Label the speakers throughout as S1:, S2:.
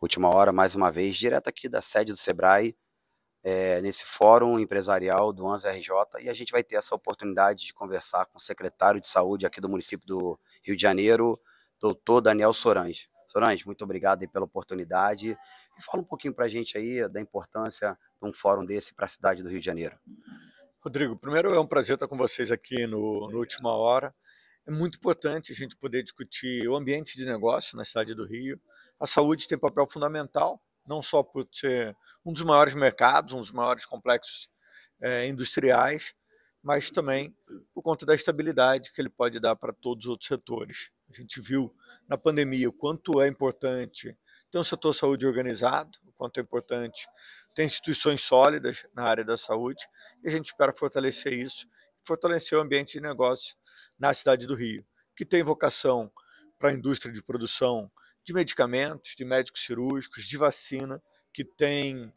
S1: Última hora, mais uma vez, direto aqui da sede do Sebrae, é, nesse fórum empresarial do 11RJ, e a gente vai ter essa oportunidade de conversar com o secretário de saúde aqui do município do Rio de Janeiro, doutor Daniel Sorange. Sorange, muito obrigado pela oportunidade. E fala um pouquinho para a gente aí da importância de um fórum desse para a cidade do Rio de Janeiro.
S2: Rodrigo, primeiro é um prazer estar com vocês aqui no, no Última Hora. É muito importante a gente poder discutir o ambiente de negócio na cidade do Rio, a saúde tem papel fundamental, não só por ser um dos maiores mercados, um dos maiores complexos é, industriais, mas também por conta da estabilidade que ele pode dar para todos os outros setores. A gente viu na pandemia o quanto é importante ter um setor saúde organizado, o quanto é importante ter instituições sólidas na área da saúde, e a gente espera fortalecer isso, fortalecer o ambiente de negócio na cidade do Rio, que tem vocação para a indústria de produção de medicamentos, de médicos cirúrgicos, de vacina, que tem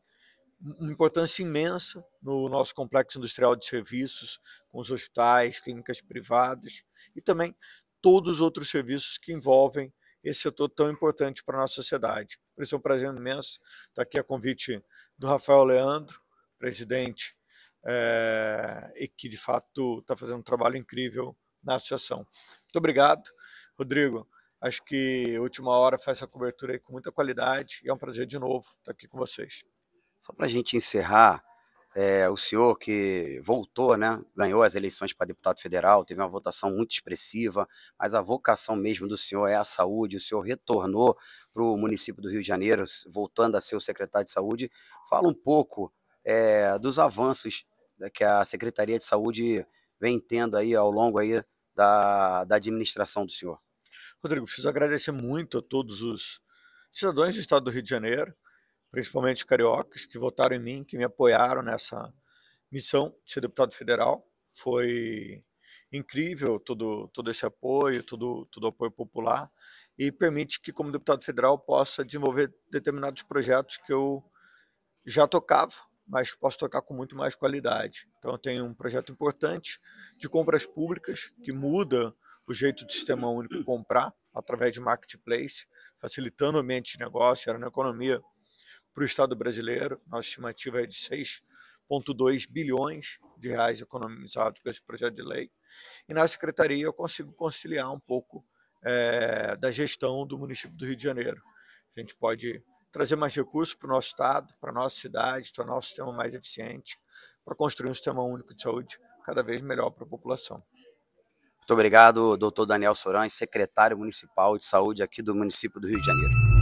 S2: uma importância imensa no nosso complexo industrial de serviços, com os hospitais, clínicas privadas e também todos os outros serviços que envolvem esse setor tão importante para a nossa sociedade. Por isso é um prazer imenso estar aqui a convite do Rafael Leandro, presidente, é, e que de fato está fazendo um trabalho incrível na associação. Muito obrigado, Rodrigo. Acho que Última Hora faz essa cobertura com muita qualidade e é um prazer de novo estar aqui com vocês. Só para a
S1: gente encerrar, é, o senhor que voltou, né, ganhou as eleições para deputado federal, teve uma votação muito expressiva, mas a vocação mesmo do senhor é a saúde. O senhor retornou para o município do Rio de Janeiro, voltando a ser o secretário de saúde. Fala um pouco é, dos avanços que a Secretaria de Saúde vem tendo aí ao longo aí
S2: da, da administração do senhor. Rodrigo, preciso agradecer muito a todos os cidadãos do estado do Rio de Janeiro, principalmente os cariocas, que votaram em mim, que me apoiaram nessa missão de ser deputado federal. Foi incrível todo, todo esse apoio, todo, todo o apoio popular, e permite que, como deputado federal, possa desenvolver determinados projetos que eu já tocava, mas que posso tocar com muito mais qualidade. Então, eu tenho um projeto importante de compras públicas que muda o jeito do sistema único comprar através de marketplace, facilitando o ambiente de negócio, era na economia para o Estado brasileiro. Nossa estimativa é de 6,2 bilhões de reais economizados com esse projeto de lei. E na secretaria eu consigo conciliar um pouco é, da gestão do município do Rio de Janeiro. A gente pode trazer mais recursos para o nosso estado, para a nossa cidade, tornar o sistema mais eficiente, para construir um sistema único de saúde cada vez melhor para a população.
S1: Muito obrigado, doutor Daniel Soran, secretário municipal de saúde aqui do município do Rio de Janeiro.